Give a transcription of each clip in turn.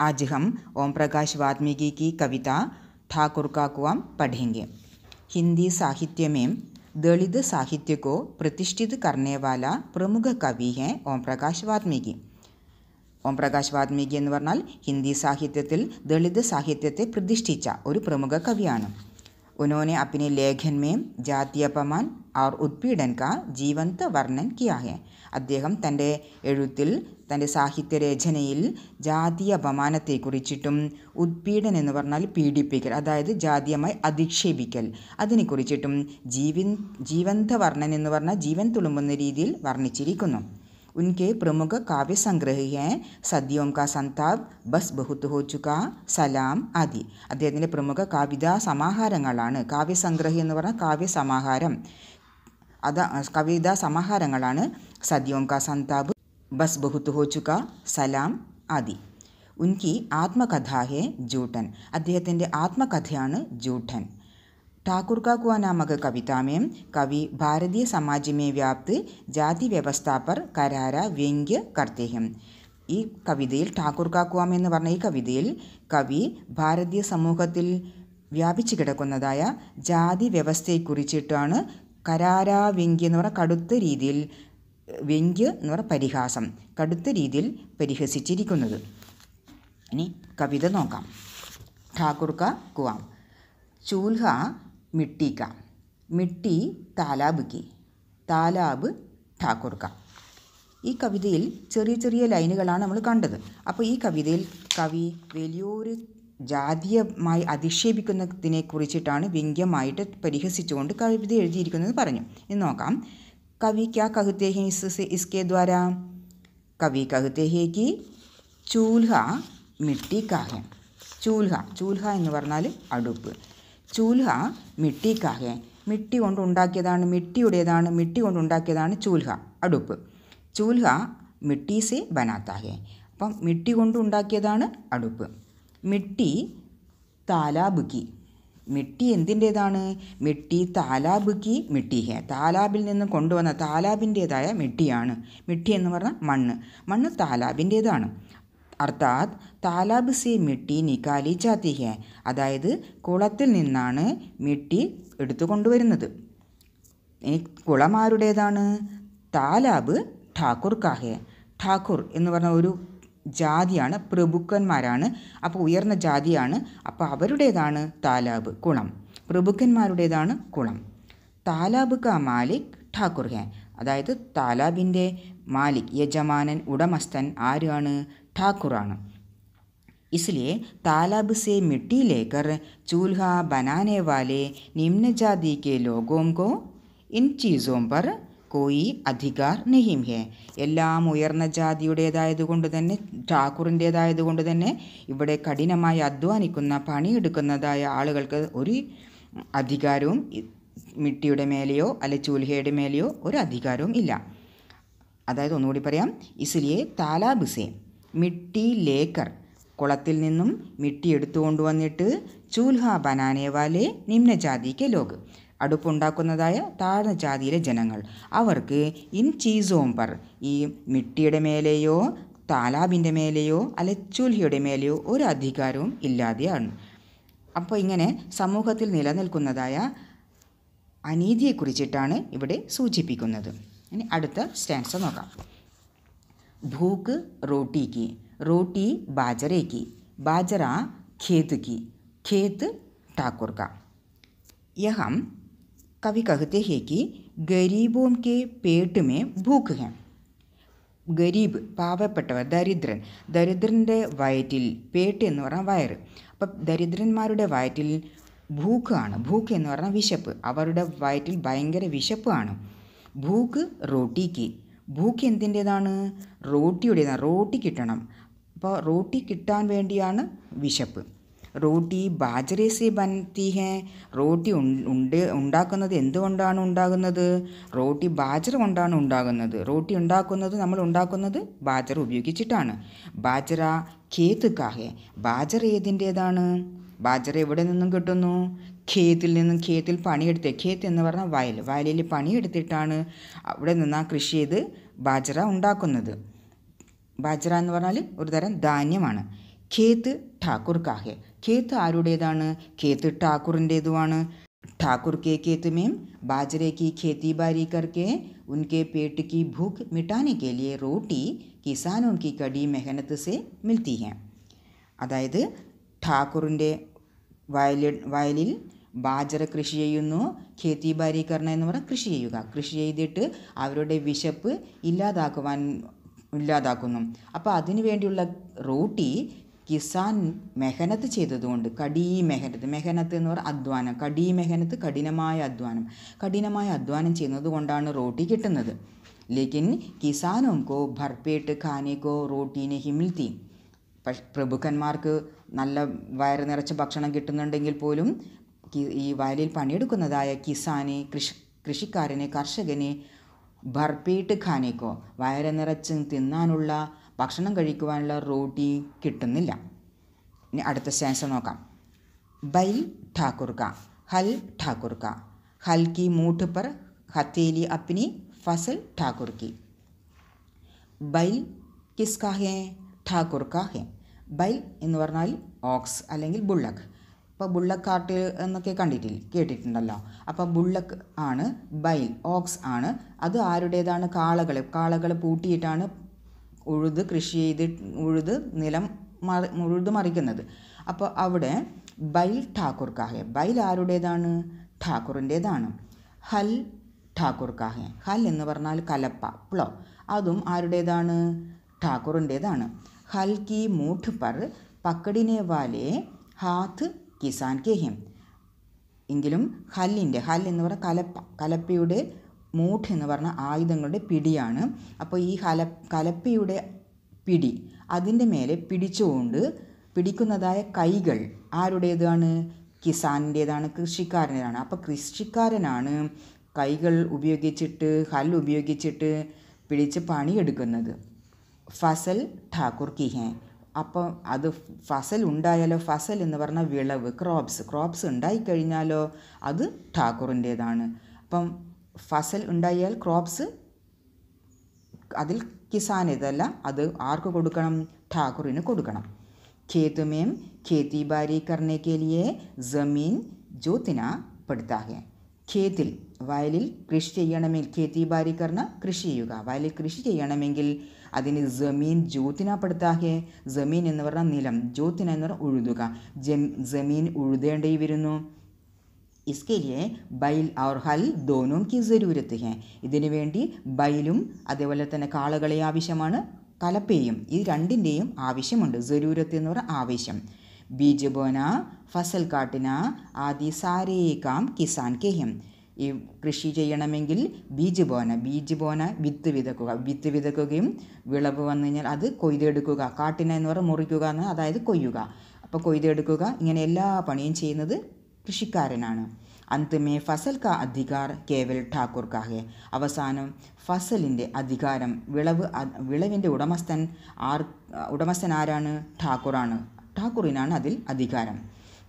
आज हम ओम प्रकाश वाल्मीकि की कविता ठाकुर का कुआं पढ़ेंगे हिंदी साहित्य में दलित साहित्य को प्रतिष्ठित करने वाला प्रमुख कवि है ओम प्रकाश वाल्मीकि ओम प्रकाश वाल्मीकि हिंदी साहित्य दलित साहित्य प्रतिष्ठित और प्रमुख कवियन उन्होंने अपने लेखन में जातीय अपमान और उत्पीड़न का ജീവന്ത വർണ്ണൻ കിയാഹെ അദ്ദേഹം തൻ്റെ എഴുത്തിൽ തൻ്റെ സാഹിത്യരചനയിൽ ജാതീയ അപമാനത്തെ കുറിച്ചിട്ടും ഉത്പീഡനം എന്ന് പറഞ്ഞാൽ പീഡിപ്പിക്കൽ അതായത് ജാതീയമായി അധിക്ഷേപിക്കൽ അതിനെക്കുറിച്ചിട്ടും ജീവൻ ജീവന്ത വർണ്ണൻ എന്ന് പറഞ്ഞാൽ ജീവൻ തുളുമ്പുന്ന രീതിയിൽ വർണ്ണിച്ചിരിക്കുന്നു ഉൻകെ പ്രമുഖ काव्य സദ്യോം കാ സന്താബ് ബസ് ബഹുത്ത് ഹോച്ചുക സലാം ആദി അദ്ദേഹത്തിൻ്റെ പ്രമുഖ കവിതാ സമാഹാരങ്ങളാണ് കാവ്യസംഗ്രഹി എന്ന് പറഞ്ഞാൽ കാവ്യസമാഹാരം അത കവിതാ സമാഹാരങ്ങളാണ് സദ്യോം കാ സന്താബ് ബസ് ബഹുത്ത് ഹോച്ചുക സലാം ആദി ഉൻകി ആത്മകഥാഹേ ജൂട്ടൻ അദ്ദേഹത്തിൻ്റെ ആത്മകഥയാണ് ജൂട്ടൻ ठाकुर का कुआ नामक कविता में कवि भारतीय समाज में व्याप्त जाति व्यवस्था पर करारा व्यंग्य करते हैं ഈ കവിതയിൽ ഠാക്കൂർ കാക്കുവാം എന്ന് പറഞ്ഞ ഈ കവിതയിൽ കവി ഭാരതീയ സമൂഹത്തിൽ വ്യാപിച്ചു കിടക്കുന്നതായ ജാതി വ്യവസ്ഥയെക്കുറിച്ചിട്ടാണ് കരാരാ വെങ്കി എന്ന് പറഞ്ഞാൽ കടുത്ത രീതിയിൽ വെങ്കി എന്ന് പറഞ്ഞാൽ പരിഹാസം കടുത്ത രീതിയിൽ പരിഹസിച്ചിരിക്കുന്നത് ഇനി കവിത നോക്കാം ഠാക്കുർക്ക കുവാം ചൂൽഹ മിട്ടിക്ക മിട്ടി താലാബ് കി താലാബ് ഠാക്കുർക്ക ഈ കവിതയിൽ ചെറിയ ചെറിയ ലൈനുകളാണ് നമ്മൾ കണ്ടത് അപ്പോൾ ഈ കവിതയിൽ കവി വലിയൊരു ജാതീയമായി അധിക്ഷേപിക്കുന്നതിനെ കുറിച്ചിട്ടാണ് വ്യംഗ്യമായിട്ട് പരിഹസിച്ചുകൊണ്ട് കവിത എഴുതിയിരിക്കുന്നത് പറഞ്ഞു ഇന്ന് നോക്കാം കവി ക്യാ കഹുത്തേ ഹെ ഇസ് ഇസ്കേ ദ്വാര കവി കഹുത്തേ ഹെ കി ചൂൽഹ കാഹ ചൂൽഹ ചൂൽഹ എന്ന് പറഞ്ഞാൽ അടുപ്പ് ചൂൽഹ കാഹ മിട്ടി ഉണ്ടാക്കിയതാണ് മിട്ടിയുടേതാണ് മിട്ടി ഉണ്ടാക്കിയതാണ് ചൂൽഹ അടുപ്പ് ചൂൽഹ മിട്ടി സെ ബനാത്താഹെ അപ്പം മിട്ടി ഉണ്ടാക്കിയതാണ് അടുപ്പ് മിട്ടി താലാബുക്കി മിട്ടി എന്തിൻ്റേതാണ് മിട്ടി താലാബുക്കി മിട്ടി ഹേ താലാബിൽ നിന്ന് കൊണ്ടുവന്ന താലാബിൻ്റേതായ മിട്ടിയാണ് മിട്ടി എന്ന് പറഞ്ഞാൽ മണ്ണ് മണ്ണ് താലാബിൻ്റേതാണ് അർത്ഥാത് താലാബ് സി മിട്ടി നിക്കാലി ചാത്തി ഹേ അതായത് കുളത്തിൽ നിന്നാണ് മിട്ടി എടുത്തു കൊണ്ടുവരുന്നത് ഇനി കുളമാരുടേതാണ് താലാബ് ഠാക്കൂർ കാഹേ ഠാക്കൂർ എന്ന് പറഞ്ഞ ഒരു ജാതിയാണ് പ്രഭുക്കന്മാരാണ് അപ്പോൾ ഉയർന്ന ജാതിയാണ് അപ്പോൾ അവരുടേതാണ് താലാബ് കുളം പ്രഭുക്കന്മാരുടേതാണ് കുളം താലാബ് ക മാലിക് ഠാക്കുർ ഹെ അതായത് താലാബിൻ്റെ മാലിക് യജമാനൻ ഉടമസ്ഥൻ ആരാണ് ഠാക്കുറാണ് इसलिए तालाब से मिट्टी लेकर चूल्हा बनाने वाले निम्न जाति के लोगों को इन चीज़ों पर കോയി അധികാർ നഹീം ഹേ എല്ലാം ഉയർന്ന ജാതിയുടേതായതുകൊണ്ട് തന്നെ ഠാക്കൂറിൻ്റേതായതുകൊണ്ട് തന്നെ ഇവിടെ കഠിനമായി അധ്വാനിക്കുന്ന പണിയെടുക്കുന്നതായ ആളുകൾക്ക് ഒരു അധികാരവും മിട്ടിയുടെ മേലെയോ അല്ലെ ചൂൽഹയുടെ മേലെയോ ഒരു അധികാരവും ഇല്ല അതായത് ഒന്നുകൂടി പറയാം ഇസിലിയെ താലാബിസെ മിട്ടി ലേക്കർ കുളത്തിൽ നിന്നും മിട്ടി എടുത്തു കൊണ്ടുവന്നിട്ട് ചൂൽഹ ബനാനേവാലെ നിമ്നജാതിക്ക് ലോക് അടുപ്പുണ്ടാക്കുന്നതായ താഴ്ന്ന ജാതിയിലെ ജനങ്ങൾ അവർക്ക് ഇൻ ചീസോംബർ ഈ മിട്ടിയുടെ മേലെയോ താലാബിൻ്റെ മേലെയോ അലച്ചൂൽഹിയുടെ മേലെയോ ഒരു അധികാരവും ഇല്ലാതെയാണ് അപ്പോൾ ഇങ്ങനെ സമൂഹത്തിൽ നിലനിൽക്കുന്നതായ അനീതിയെക്കുറിച്ചിട്ടാണ് ഇവിടെ സൂചിപ്പിക്കുന്നത് ഇനി അടുത്ത സ്റ്റാൻസ് നോക്കാം ഭൂക്ക് റോട്ടിക്ക് റോട്ടി ബാജറേക്ക് ബാജറ ഖേത്ക്ക് ഖേത്ത് ठाकुर യഹം कवि कहते हैं कि गरीबों के पेट में भूख है ഗരീബ് പാവപ്പെട്ടവർ ദരിദ്രൻ ദരിദ്രൻ്റെ വയറ്റിൽ പേട്ട് എന്ന് പറഞ്ഞാൽ വയറ് അപ്പം ദരിദ്രന്മാരുടെ വയറ്റിൽ ഭൂക്കാണ് ഭൂക്ക് എന്ന് പറഞ്ഞാൽ വിശപ്പ് അവരുടെ വയറ്റിൽ ഭയങ്കര വിശപ്പാണ് ഭൂക്ക് റോട്ടിക്ക് ഭൂക്ക് എന്തിൻ്റേതാണ് റോട്ടിയുടേതാണ് റോട്ടി കിട്ടണം അപ്പോൾ റോട്ടി കിട്ടാൻ വേണ്ടിയാണ് വിശപ്പ് റോട്ടി ബാജരെ സെ ബനത്തി ഹേ റോട്ടി ഉണ്ട് ഉണ്ടാക്കുന്നത് എന്തുകൊണ്ടാണ് ഉണ്ടാകുന്നത് റോട്ടി ബാജറ കൊണ്ടാണ് ഉണ്ടാകുന്നത് റോട്ടി ഉണ്ടാക്കുന്നത് നമ്മൾ ഉണ്ടാക്കുന്നത് ബാജറ ഉപയോഗിച്ചിട്ടാണ് ബാജറ ഖേത്ത് കാഹെ ബാജറ ഏതിൻ്റേതാണ് ബാജറ എവിടെ നിന്നും കിട്ടുന്നു ഖേത്തിൽ നിന്നും ഖേത്തിൽ പണിയെടുത്ത് ഖേത്ത് എന്ന് പറഞ്ഞാൽ വയൽ വയലിൽ പണിയെടുത്തിട്ടാണ് അവിടെ നിന്ന് ആ കൃഷി ചെയ്ത് ബാജറ ഉണ്ടാക്കുന്നത് ബാജറ എന്ന് പറഞ്ഞാൽ ഒരു തരം ധാന്യമാണ് ഖേത്ത് ഠാക്കൂർ കാഹെ കേത്ത് ആരുടേതാണ് കേത്ത് ഠാക്കൂറിൻ്റേതുമാണ് ठाकुर കെ കേത്ത് में बाजरे ഖേത്തി ബാരി കർക്കെ ഉൻകെ उनके पेट की भूख मिटाने के लिए रोटी किसानों की कड़ी മിൽത്തി ഹെ അതായത് ഠാക്കൂറിൻ്റെ വയലിൽ വയലിൽ ബാജറ കൃഷി ചെയ്യുന്നു ഖേത്തി ബാരി കർണ എന്ന് പറഞ്ഞാൽ കൃഷി ചെയ്യുക കൃഷി ചെയ്തിട്ട് അവരുടെ വിശപ്പ് ഇല്ലാതാക്കുവാൻ ഇല്ലാതാക്കുന്നു അപ്പോൾ അതിനു വേണ്ടിയുള്ള റോട്ടി കിസാൻ മെഹനത്ത് ചെയ്തതുകൊണ്ട് കടീ മെഹനത്ത് മെഹനത്ത് എന്ന് പറഞ്ഞാൽ അധ്വാനം കടീ മെഹനത്ത് കഠിനമായ അധ്വാനം കഠിനമായ അധ്വാനം ചെയ്യുന്നത് കൊണ്ടാണ് റോട്ടി കിട്ടുന്നത് ലേക്കിൻ കിസാനും കോ ഭർപ്പേട്ട് ഖാനേക്കോ റോട്ടീനെ ഹിമിൽത്തി പ്രഭുക്കന്മാർക്ക് നല്ല വയറ് നിറച്ച ഭക്ഷണം കിട്ടുന്നുണ്ടെങ്കിൽ പോലും ഈ വയലിൽ പണിയെടുക്കുന്നതായ കിസാനെ കൃഷി കൃഷിക്കാരനെ കർഷകനെ ഭർപ്പേട്ട് ഖാനേക്കോ വയറ് നിറച്ച് തിന്നാനുള്ള ഭക്ഷണം കഴിക്കുവാനുള്ള റോട്ടി കിട്ടുന്നില്ല ഇനി അടുത്ത സ്റ്റാൻസ് നോക്കാം ബൈ ഠാക്കുർക്ക ഹൽ ഠാക്കുർക്ക ഹൽക്കി മൂട്ട് പർ ഹത്തേലി അപ്പിനി ഫസൽ ഠാക്കുർക്കി ബൈൽ കിസ്കാ ഹേ ഠാക്കുർക്ക ഹേ ബൈൽ എന്ന് പറഞ്ഞാൽ ഓക്സ് അല്ലെങ്കിൽ ബുള്ളക് അപ്പോൾ ബുള്ളക്ക് കാർട്ട് എന്നൊക്കെ കണ്ടിട്ടില്ല കേട്ടിട്ടുണ്ടല്ലോ അപ്പോൾ ബുള്ളക്ക് ആണ് ബൈൽ ഓക്സ് ആണ് അത് ആരുടേതാണ് കാളകൾ കാളകൾ പൂട്ടിയിട്ടാണ് ഉഴുത് കൃഷി ചെയ്ത് ഉഴുത് നിലം മറി ഉഴുത് മറിക്കുന്നത് അപ്പോൾ അവിടെ ബൈൽ ഠാക്കൂർ കാഹെ ബൈൽ ആരുടേതാണ് ഠാക്കൂറിൻ്റേതാണ് ഹൽ ഠാക്കൂർ കാഹെ ഹൽ എന്ന് പറഞ്ഞാൽ കലപ്പ പ്ലോ അതും ആരുടേതാണ് ഠാക്കൂറിൻ്റേതാണ് ഹൽ കി മൂട്ട് പർ പക്കടിനെ വാലെ ഹാത്ത് കിസാൻ കെഹിം എങ്കിലും ഹല്ലിൻ്റെ ഹൽ എന്ന് പറഞ്ഞാൽ കലപ്പ കലപ്പയുടെ മൂട്ട് എന്ന് പറഞ്ഞ ആയുധങ്ങളുടെ പിടിയാണ് അപ്പോൾ ഈ ഹല കലപ്പയുടെ പിടി അതിൻ്റെ മേലെ പിടിച്ചുകൊണ്ട് പിടിക്കുന്നതായ കൈകൾ ആരുടേതാണ് കിസാനിൻ്റേതാണ് കൃഷിക്കാരനാണ് അപ്പോൾ കൃഷിക്കാരനാണ് കൈകൾ ഉപയോഗിച്ചിട്ട് ഹൽ ഉപയോഗിച്ചിട്ട് പിടിച്ച് പണിയെടുക്കുന്നത് ഫസൽ ഠാക്കൂർ കിഹേ അപ്പോൾ അത് ഫസൽ ഉണ്ടായാലോ ഫസൽ എന്ന് പറഞ്ഞാൽ വിളവ് ക്രോപ്സ് ക്രോപ്സ് ഉണ്ടായിക്കഴിഞ്ഞാലോ അത് ഠാക്കൂറിൻ്റേതാണ് അപ്പം ഫസൽ ഉണ്ടായാൽ ക്രോപ്സ് അതിൽ കിസാൻ ഇതല്ല അത് ആർക്ക് കൊടുക്കണം ഠാക്കൂറിന് കൊടുക്കണം खेत में खेती കർണേക്കേലിയെ ജമീൻ ജ്യോതിന പെടുത്താകെ ഖേത്തിൽ വയലിൽ കൃഷി ചെയ്യണമെങ്കിൽ ഖേത്തി ബാരി കർണ കൃഷി ചെയ്യുക വയലിൽ കൃഷി ചെയ്യണമെങ്കിൽ അതിന് ജമീൻ ജ്യോതിന പെടുത്താകെ ജമീൻ എന്ന് പറഞ്ഞാൽ നിലം ജ്യോതിന എന്ന് പറഞ്ഞാൽ ഉഴുതുക ജമീൻ ഉഴുതേണ്ടി വരുന്നു इसके लिए ബൈൽ और ഹൽ ദോനും കി ജരൂരത്ത് ഹേ ഇതിനു വേണ്ടി ബൈലും അതേപോലെ തന്നെ കാളകളെ ആവശ്യമാണ് കലപ്പയും ഈ രണ്ടിൻ്റെയും ആവശ്യമുണ്ട് ജരൂരത്ത് എന്ന് പറയുന്ന ആവശ്യം ബീജ് ബോന ഫസൽ കാട്ടിന ആദി സാരേക്കാം കിസാൻ കെഹിം ഈ കൃഷി ചെയ്യണമെങ്കിൽ ബീജ് ബോന ബീജ് ബോന വിത്ത് വിതക്കുക വിത്ത് വിതക്കുകയും വിളവ് വന്നു കഴിഞ്ഞാൽ അത് കൊയ്തെടുക്കുക കാട്ടിന എന്ന് പറഞ്ഞാൽ മുറിക്കുക എന്ന് അതായത് കൊയ്യുക അപ്പോൾ കൊയ്തെടുക്കുക ഇങ്ങനെ എല്ലാ പണിയും ചെയ്യുന്നത് കൃഷിക്കാരനാണ് അന്തിമേ ഫസൽ കാ അധികാർ കേവൽ ഠാക്കൂർ കാഹെ അവസാനം ഫസലിൻ്റെ അധികാരം വിളവ് വിളവിൻ്റെ ഉടമസ്ഥൻ ആർ ഉടമസ്ഥൻ ആരാണ് ഠാക്കൂറാണ് ഠാക്കൂറിനാണ് അതിൽ അധികാരം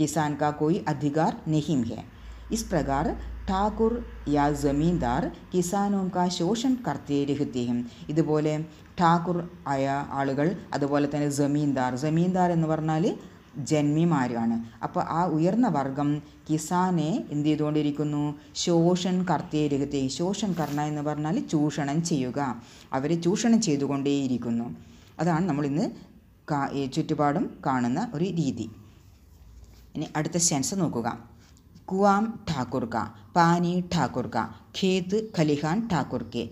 കിസാൻ കാ കോയി അധികാർ നെഹിം ഹെ ഇസ് പ്രകാർ ഠാക്കൂർ യാ ജമീന്ദാർ കിസാനോം കാ ശോഷൻ കർത്തേ രഹത്യം ഇതുപോലെ ഠാക്കൂർ ആയ ആളുകൾ അതുപോലെ തന്നെ ജമീന്ദാർ ജമീന്ദാർ എന്ന് പറഞ്ഞാൽ ജന്മിമാരുമാണ് അപ്പോൾ ആ ഉയർന്ന വർഗം കിസാനെ എന്ത് ചെയ്തുകൊണ്ടിരിക്കുന്നു ശോഷൻ കർത്തേരകത്തെ ശോഷൻ കർണ എന്ന് പറഞ്ഞാൽ ചൂഷണം ചെയ്യുക അവരെ ചൂഷണം ചെയ്തുകൊണ്ടേയിരിക്കുന്നു അതാണ് നമ്മൾ ഇന്ന് ചുറ്റുപാടും കാണുന്ന ഒരു രീതി ഇനി അടുത്ത സെൻസ് നോക്കുക കുവാം ഠാക്കുർക്ക പാനി ഠാക്കുർക്ക ഖേത് ഖേത്ത് ഖലിഹാൻ ഠാക്കുർക്കെ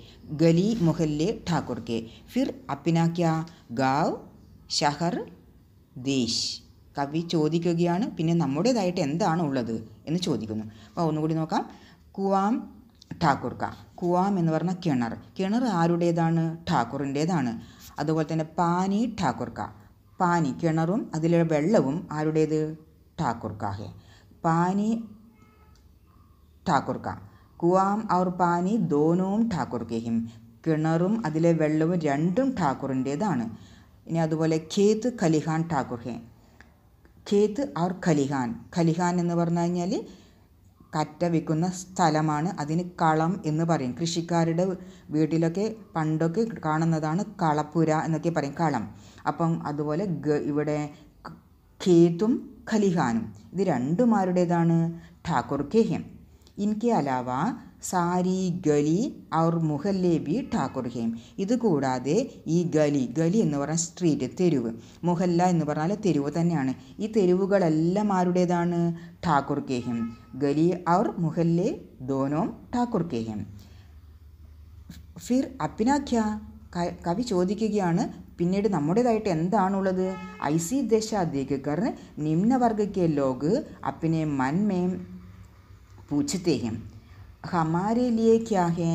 ഗലി മുഹല്ലെ ഠാക്കുർക്കെ ഫിർ അപ്പിന ക്യാ ഗാവ് ഷഹർ ദേശ് കവി ചോദിക്കുകയാണ് പിന്നെ നമ്മുടേതായിട്ട് എന്താണ് ഉള്ളത് എന്ന് ചോദിക്കുന്നു അപ്പോൾ ഒന്നുകൂടി നോക്കാം കുവാം ഠാക്കൂർക്ക കുവാം എന്ന് പറഞ്ഞാൽ കിണർ കിണർ ആരുടേതാണ് ഠാക്കൂറിൻ്റേതാണ് അതുപോലെ തന്നെ പാനി ഠാക്കൂർക്ക പാനി കിണറും അതിലെ വെള്ളവും ആരുടേത് ഠാക്കൂർ പാനി ഠാക്കൂർ കുവാം ഔർ പാനി ദോനവും ഠാക്കൂർ കിണറും അതിലെ വെള്ളവും രണ്ടും ഠാക്കൂറിൻ്റേതാണ് ഇനി അതുപോലെ ഖേത്ത് ഖലിഹാൻ ഠാക്കൂർ ഖേത്ത് ആർ ഖലിഹാൻ ഖലിഹാൻ എന്ന് പറഞ്ഞു കഴിഞ്ഞാൽ കറ്റ വിൽക്കുന്ന സ്ഥലമാണ് അതിന് കളം എന്ന് പറയും കൃഷിക്കാരുടെ വീട്ടിലൊക്കെ പണ്ടൊക്കെ കാണുന്നതാണ് കളപ്പുര എന്നൊക്കെ പറയും കളം അപ്പം അതുപോലെ ഇവിടെ ഖേത്തും ഖലിഹാനും ഇത് രണ്ടുമാരുടേതാണ് ഠാക്കൂർ കെഹ്യം ഇൻകെ അലാവ സാരി ഗലി അവർ മുഹല്ലേ ബി ഠാക്കൂർ ഹേം ഇതുകൂടാതെ ഈ ഗലി ഗലി എന്ന് പറഞ്ഞാൽ സ്ട്രീറ്റ് തെരുവ് മുഹല്ല എന്ന് പറഞ്ഞാൽ തെരുവ് തന്നെയാണ് ഈ തെരുവുകളെല്ലാം ആരുടേതാണ് ഠാക്കൂർ കെ ഗലി അവർ മുഹല്ലേ ദോനോം ഠാക്കൂർ കെ ഫിർ അപ്പിനാഖ്യ കവി ചോദിക്കുകയാണ് പിന്നീട് നമ്മുടേതായിട്ട് എന്താണുള്ളത് ഐസി ദേശാധികർ നിമ്നവർഗക്കെ ലോക് അപ്പിനെ മന്മേം പൂച്ചത്തേഹം ഹമാരെ ലിയേ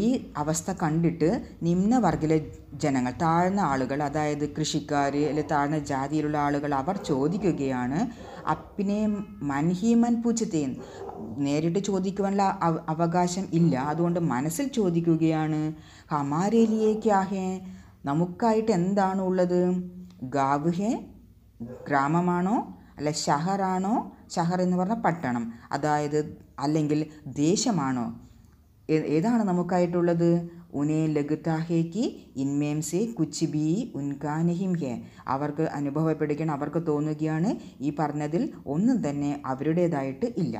ഈ അവസ്ഥ കണ്ടിട്ട് നിമ്നവർഗിലെ ജനങ്ങൾ താഴ്ന്ന ആളുകൾ അതായത് കൃഷിക്കാർ അല്ലെ താഴ്ന്ന ജാതിയിലുള്ള ആളുകൾ അവർ ചോദിക്കുകയാണ് അപ്പിനെ മൻഹീമൻ പൂച്ചത്തേൻ നേരിട്ട് ചോദിക്കുവാനുള്ള അവകാശം ഇല്ല അതുകൊണ്ട് മനസ്സിൽ ചോദിക്കുകയാണ് ഹമാരെ നമുക്കായിട്ട് എന്താണ് ഉള്ളത് ഗാവ് ഗ്രാമമാണോ അല്ല ഷഹറാണോ ഷഹർ എന്ന് പറഞ്ഞാൽ പട്ടണം അതായത് അല്ലെങ്കിൽ ദേശമാണോ ഏതാണ് നമുക്കായിട്ടുള്ളത് ഉനെ ലഗുതാഹേക്ക് ഇൻമേംസെ കുച്ച് ബി ഉൻകാനഹിം ഹെ അവർക്ക് അനുഭവപ്പെടുകയാണ് അവർക്ക് തോന്നുകയാണ് ഈ പറഞ്ഞതിൽ ഒന്നും തന്നെ അവരുടേതായിട്ട് ഇല്ല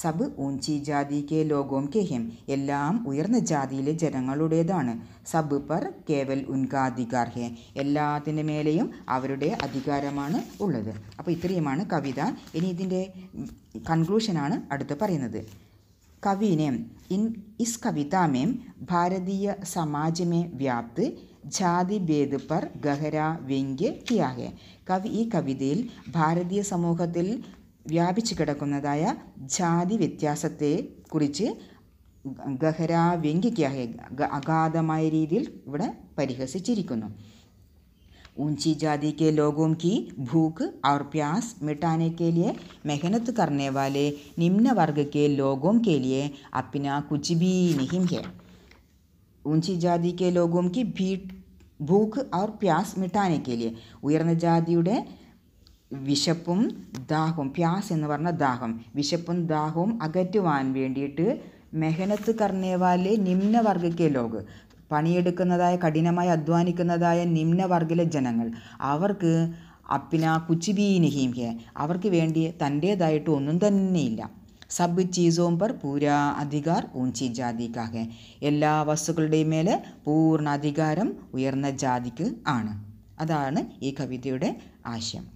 സബ് ഊഞ്ചി ജാതി കെ ലോകോം കെ ഹെം എല്ലാം ഉയർന്ന ജാതിയിലെ ജനങ്ങളുടേതാണ് സബ് പർ കേവൽ ഉൻകാ ഹെ എല്ലാത്തിൻ്റെ മേലെയും അവരുടെ അധികാരമാണ് ഉള്ളത് അപ്പോൾ ഇത്രയുമാണ് കവിത ഇനി ഇതിൻ്റെ കൺക്ലൂഷനാണ് അടുത്ത് പറയുന്നത് കവിനെ ഇൻ ഇസ് കവിതാമേം ഭാരതീയ സമാജമേ വ്യാപ്ത് ജാതി ഭേദ് പർ ഗഹര വ്യംഗ്യ കിയാഹെ കവി ഈ കവിതയിൽ ഭാരതീയ സമൂഹത്തിൽ வியாதி கிடக்குనതായ జాతి వ్యాసతే కురిచి గగరా వ్యంగిక అగాధమయ రీతిలో ఇവിടെ పరిగసి చిరుకును ఉంచి జాతి కే లోగోం కి భూక్ ఆర్ ప్యాస్ మిటానే కే liye మెహనత్ కర్నే వాలే నిమ్న వర్గ కే లోగోం కే liye అప్ని కుచి బి నిహింగే ఉంచి జాతి కే లోగోం కి భీట్ భూక్ ఆర్ ప్యాస్ మిటానే కే liye ఉయర్న జాదియడే വിശപ്പും ദാഹവും പ്യാസ് എന്ന് പറഞ്ഞ ദാഹം വിശപ്പും ദാഹവും അകറ്റുവാൻ വേണ്ടിയിട്ട് മെഹനത്ത് കർണേവാലെ നിമ്നവർഗക്കെ ലോക് പണിയെടുക്കുന്നതായ കഠിനമായി അധ്വാനിക്കുന്നതായ നിമ്നവർഗിലെ ജനങ്ങൾ അവർക്ക് അപ്പിന കുച്ചിബീനിഹീം ഹെ അവർക്ക് വേണ്ടി തൻ്റേതായിട്ട് ഒന്നും തന്നെയില്ല സബ് ചീസോം പർ പൂരാ അധികാർ ഊഞ്ചി ജാതിക്കാകെ എല്ലാ വസ്തുക്കളുടെയും മേലെ പൂർണ്ണ അധികാരം ഉയർന്ന ജാതിക്ക് ആണ് അതാണ് ഈ കവിതയുടെ ആശയം